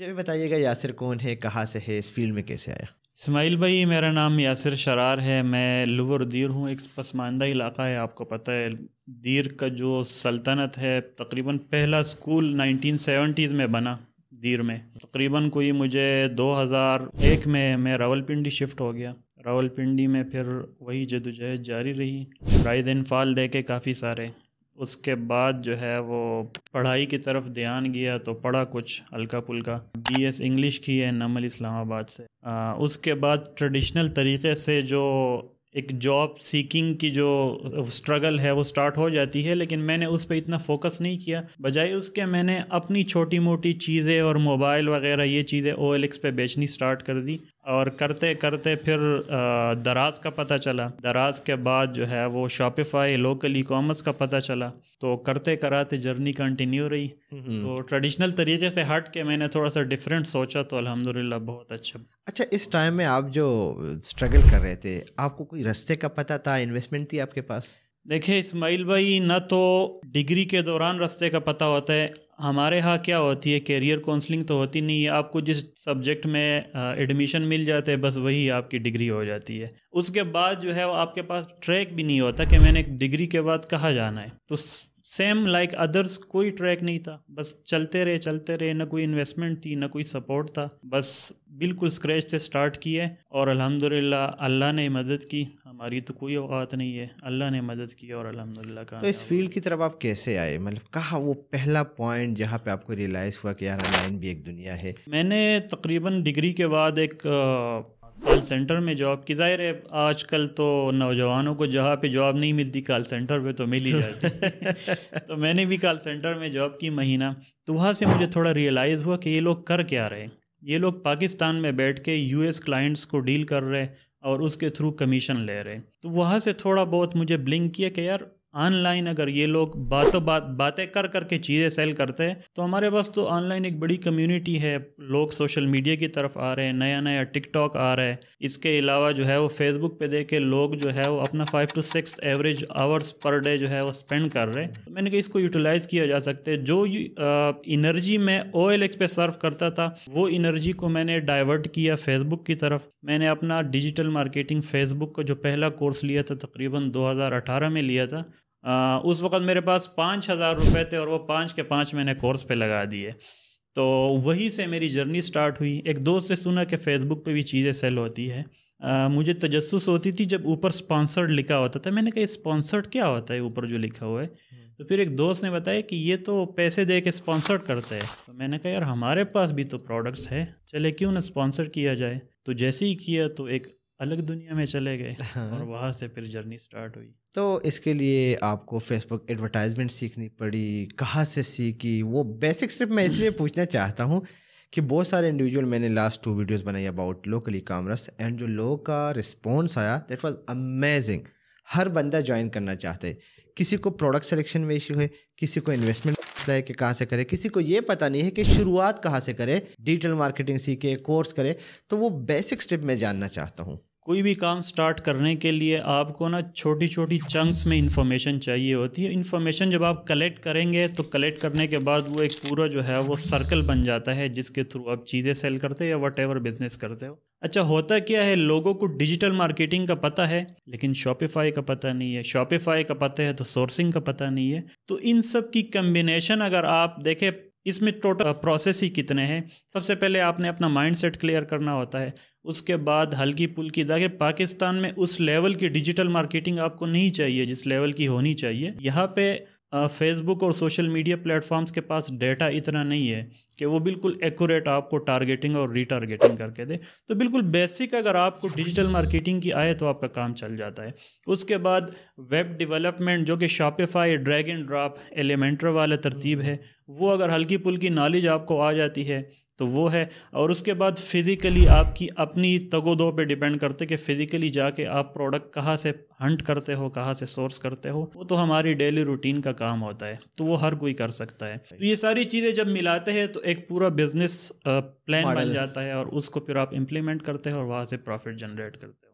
ये भी बताइएगा यासिर कौन है कहाँ से है इस फील्ड में कैसे आया इसमाइल भाई मेरा नाम यासिर शरार है मैं लवर दीर हूँ एक पसमानदा इलाका है आपको पता है दीर का जो सल्तनत है तकरीबन पहला स्कूल 1970s में बना दीर में तकरीबन कोई मुझे 2001 में मैं रावलपिंडी शिफ्ट हो गया रावलपिंडी में फिर वही जदोजहद जारी रही राइज एंड फॉल दे के काफ़ी सारे उसके बाद जो है वो पढ़ाई की तरफ ध्यान गया तो पढ़ा कुछ हल्का पुल्का बी एस इंग्लिश की है नमल इस्लामाबाद से आ, उसके बाद ट्रेडिशनल तरीके से जो एक जॉब सीकिंग की जो स्ट्रगल है वो स्टार्ट हो जाती है लेकिन मैंने उस पर इतना फोकस नहीं किया बजाय उसके मैंने अपनी छोटी मोटी चीज़ें और मोबाइल वगैरह ये चीज़ें ओ एल एक्स पर बेचनी स्टार्ट कर दी और करते करते फिर दराज का पता चला दराज के बाद जो है वो शॉपिफाई लोकल ई कॉमर्स का पता चला तो करते कराते जर्नी कंटिन्यू रही हम्म। तो ट्रेडिशनल तरीके से हट के मैंने थोड़ा सा डिफरेंट सोचा तो अल्हम्दुलिल्लाह बहुत अच्छा अच्छा इस टाइम में आप जो स्ट्रगल कर रहे थे आपको कोई रास्ते का पता था इन्वेस्टमेंट थी आपके पास देखिए इस्माइल भाई ना तो डिग्री के दौरान रास्ते का पता होता है हमारे यहाँ क्या होती है कैरियर काउंसलिंग तो होती नहीं है आपको जिस सब्जेक्ट में एडमिशन मिल जाते हैं बस वही आपकी डिग्री हो जाती है उसके बाद जो है वो आपके पास ट्रैक भी नहीं होता कि मैंने डिग्री के बाद कहाँ जाना है तो सेम लाइक अदर्स कोई ट्रैक नहीं था बस चलते रहे चलते रहे ना कोई इन्वेस्टमेंट थी ना कोई सपोर्ट था बस बिल्कुल स्क्रैच से स्टार्ट किए और अल्हम्दुलिल्लाह अल्लाह ने मदद की हमारी तो कोई औकात नहीं है अल्लाह ने मदद की और अलहमदिल्ला का तो इस फील्ड की तरफ आप कैसे आए मतलब कहा वो पहला पॉइंट जहाँ पे आपको रियलाइज़ हुआ कि यार ऑनलाइन भी एक दुनिया है मैंने तकरीबन डिग्री के बाद एक कॉल सेंटर में जॉब की जाहिर है आजकल तो नौजवानों को जहाँ पे जॉब नहीं मिलती कॉल सेंटर पे तो मिल ही जाती तो मैंने भी कॉल सेंटर में जॉब की महीना तो वहाँ से मुझे थोड़ा रियलाइज़ हुआ कि ये लोग कर क्या रहे हैं ये लोग पाकिस्तान में बैठ के यूएस क्लाइंट्स को डील कर रहे हैं और उसके थ्रू कमीशन ले रहे तो वहाँ से थोड़ा बहुत मुझे ब्लिंक किया कि यार ऑनलाइन अगर ये लोग बातों बात बातें कर करके चीज़ें सेल करते हैं तो हमारे पास तो ऑनलाइन एक बड़ी कम्युनिटी है लोग सोशल मीडिया की तरफ आ रहे हैं नया नया टिकटॉक आ रहा है इसके अलावा जो है वो फेसबुक पे देख के लोग जो है वो अपना five to six average hours per day जो है वो स्पेंड कर रहे हैं तो मैंने कहा इसको यूटिलाइज़ किया जा सकता है जो इनर्जी मैं ओ एल एक्स पे सर्व करता था वो इनर्जी को मैंने डाइवर्ट किया फेसबुक की तरफ मैंने अपना डिजिटल मार्केटिंग फेसबुक का जो पहला कोर्स लिया था तकरीबन दो में लिया था आ, उस वक्त मेरे पास पाँच हज़ार रुपये थे और वो पाँच के पाँच मैंने कोर्स पे लगा दिए तो वहीं से मेरी जर्नी स्टार्ट हुई एक दोस्त से सुना कि फ़ेसबुक पे भी चीज़ें सेल होती है आ, मुझे तजस्स होती थी जब ऊपर स्पॉन्सर्ड लिखा होता था मैंने कहा स्पॉन्सर्ड क्या होता है ऊपर जो लिखा हुआ है हम्म। तो फिर एक दोस्त ने बताया कि ये तो पैसे दे के स्पॉन्सर्ड करते हैं तो मैंने कहा यार हमारे पास भी तो प्रोडक्ट्स है चले क्यों ना स्पॉन्सर किया जाए तो जैसे ही किया तो एक अलग दुनिया में चले गए हाँ। और वहाँ से फिर जर्नी स्टार्ट हुई तो इसके लिए आपको फेसबुक एडवर्टाइजमेंट सीखनी पड़ी कहाँ से सीखी वो बेसिक सिर्फ मैं इसलिए पूछना चाहता हूँ कि बहुत सारे इंडिविजुअल मैंने लास्ट टू वीडियोस बनाई about locally ecommerce and जो लोगों का रिस्पॉन्स आया दैट वाज अमेजिंग हर बंदा ज्वाइन करना चाहते किसी को प्रोडक्ट सेलेक्शन में इशू है किसी को इन्वेस्टमेंट है कि कहाँ से करे किसी को ये पता नहीं है कि शुरुआत कहाँ से करे डिजिटल मार्केटिंग सीखे कोर्स करे तो वो बेसिक स्टेप मैं जानना चाहता हूँ कोई भी काम स्टार्ट करने के लिए आपको ना छोटी छोटी चंक्स में इंफॉर्मेशन चाहिए होती है इन्फॉर्मेशन जब आप कलेक्ट करेंगे तो कलेक्ट करने के बाद वो एक पूरा जो है वो सर्कल बन जाता है जिसके थ्रू आप चीज़ें सेल करते हो या वट बिजनेस करते हो अच्छा होता क्या है लोगों को डिजिटल मार्केटिंग का पता है लेकिन शॉपिफाई का पता नहीं है शॉपिफाई का पता है तो सोर्सिंग का पता नहीं है तो इन सब की कम्बिनेशन अगर आप देखें इसमें टोटल प्रोसेस ही कितने हैं सबसे पहले आपने अपना माइंड सेट क्लियर करना होता है उसके बाद हल्की पुल्की जाकर पाकिस्तान में उस लेवल की डिजिटल मार्केटिंग आपको नहीं चाहिए जिस लेवल की होनी चाहिए यहाँ पे फेसबुक और सोशल मीडिया प्लेटफॉर्म्स के पास डेटा इतना नहीं है कि वो बिल्कुल एक्यूरेट आपको टारगेटिंग और रीटारगेटिंग करके दे तो बिल्कुल बेसिक अगर आपको डिजिटल मार्केटिंग की आए तो आपका काम चल जाता है उसके बाद वेब डेवलपमेंट जो कि Shopify drag and drop Elementor वाला तरतीब है वो अगर हल्की पुल्की नॉलेज आपको आ जाती है तो वो है और उसके बाद फिज़िकली आपकी अपनी तगोदो पे डिपेंड करते कि फ़िज़िकली जाके आप प्रोडक्ट कहाँ से हंट करते हो कहाँ से सोर्स करते हो वो तो हमारी डेली रूटीन का काम होता है तो वो हर कोई कर सकता है तो ये सारी चीज़ें जब मिलाते हैं तो एक पूरा बिजनेस प्लान बन जाता है और उसको फिर आप इम्प्लीमेंट करते हो और वहाँ से प्रॉफिट जनरेट करते हो